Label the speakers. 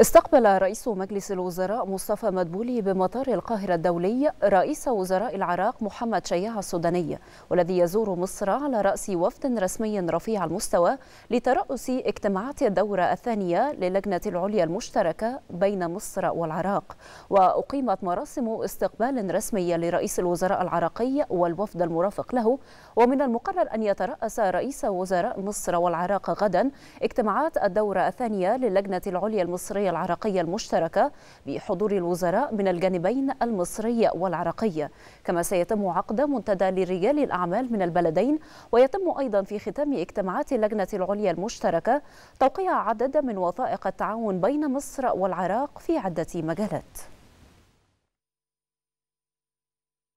Speaker 1: استقبل رئيس مجلس الوزراء مصطفى مدبولي بمطار القاهرة الدولي رئيس وزراء العراق محمد شياع السوداني والذي يزور مصر على رأس وفد رسمي رفيع المستوى لترأس اجتماعات الدورة الثانية للجنة العليا المشتركة بين مصر والعراق وأقيمت مراسم استقبال رسمي لرئيس الوزراء العراقي والوفد المرافق له ومن المقرر أن يترأس رئيس وزراء مصر والعراق غدا اجتماعات الدورة الثانية للجنة العليا المصرية المصرية العراقية المشتركة بحضور الوزراء من الجانبين المصري والعراقي كما سيتم عقد منتدى لرجال الأعمال من البلدين ويتم أيضا في ختام اجتماعات اللجنة العليا المشتركة توقيع عدد من وثائق التعاون بين مصر والعراق في عدة مجالات